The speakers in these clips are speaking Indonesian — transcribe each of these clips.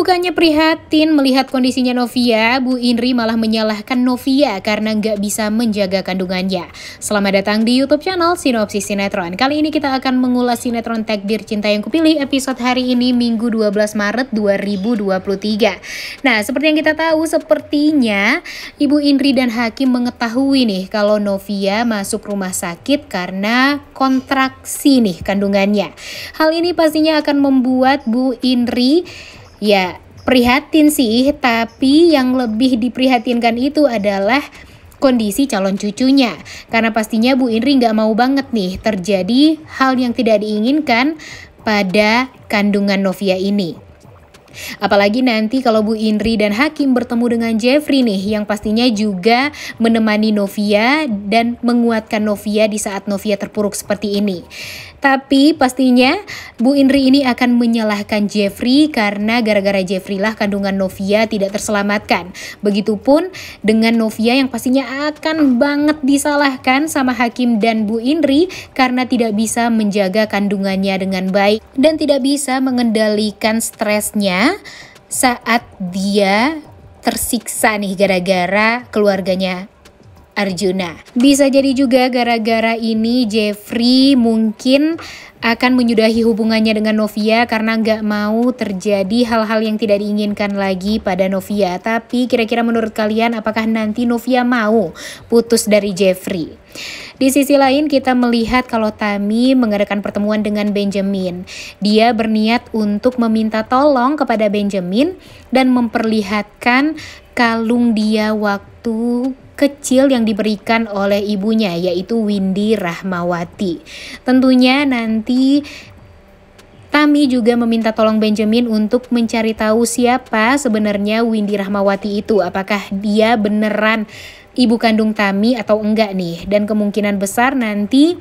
Bukannya prihatin melihat kondisinya Novia, Bu Indri malah menyalahkan Novia karena nggak bisa menjaga kandungannya. Selamat datang di YouTube channel Sinopsis Sinetron. Kali ini kita akan mengulas sinetron Takdir Cinta yang Kupilih episode hari ini Minggu 12 Maret 2023. Nah, seperti yang kita tahu, sepertinya Ibu Indri dan Hakim mengetahui nih kalau Novia masuk rumah sakit karena kontraksi nih kandungannya. Hal ini pastinya akan membuat Bu Indri ya prihatin sih, tapi yang lebih diprihatinkan itu adalah kondisi calon cucunya. Karena pastinya Bu Indri nggak mau banget nih terjadi hal yang tidak diinginkan pada kandungan Novia ini. Apalagi nanti kalau Bu Indri dan Hakim bertemu dengan Jeffrey nih yang pastinya juga menemani Novia dan menguatkan Novia di saat Novia terpuruk seperti ini. Tapi pastinya Bu Indri ini akan menyalahkan Jeffrey karena gara-gara Jeffrey lah kandungan Novia tidak terselamatkan. Begitupun dengan Novia yang pastinya akan banget disalahkan sama Hakim dan Bu Indri karena tidak bisa menjaga kandungannya dengan baik dan tidak bisa mengendalikan stresnya saat dia tersiksa nih gara-gara keluarganya Arjuna. Bisa jadi juga gara-gara ini Jeffrey mungkin akan menyudahi hubungannya dengan Novia karena nggak mau terjadi hal-hal yang tidak diinginkan lagi pada Novia. Tapi kira-kira menurut kalian apakah nanti Novia mau putus dari Jeffrey? Di sisi lain kita melihat kalau Tami mengadakan pertemuan dengan Benjamin. Dia berniat untuk meminta tolong kepada Benjamin dan memperlihatkan kalung dia waktu kecil yang diberikan oleh ibunya yaitu Windy Rahmawati. Tentunya nanti Tami juga meminta tolong Benjamin untuk mencari tahu siapa sebenarnya Windy Rahmawati itu. Apakah dia beneran ibu kandung Tami atau enggak nih. Dan kemungkinan besar nanti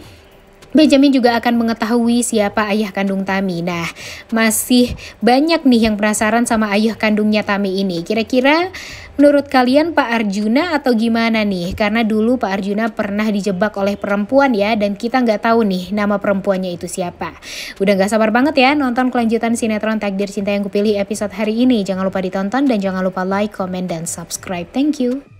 Benjamin juga akan mengetahui siapa ayah kandung Tami. Nah, masih banyak nih yang penasaran sama ayah kandungnya Tami ini. Kira-kira menurut kalian Pak Arjuna atau gimana nih? Karena dulu Pak Arjuna pernah dijebak oleh perempuan ya, dan kita nggak tahu nih nama perempuannya itu siapa. Udah nggak sabar banget ya nonton kelanjutan sinetron Takdir Cinta yang Kupilih episode hari ini. Jangan lupa ditonton dan jangan lupa like, comment dan subscribe. Thank you.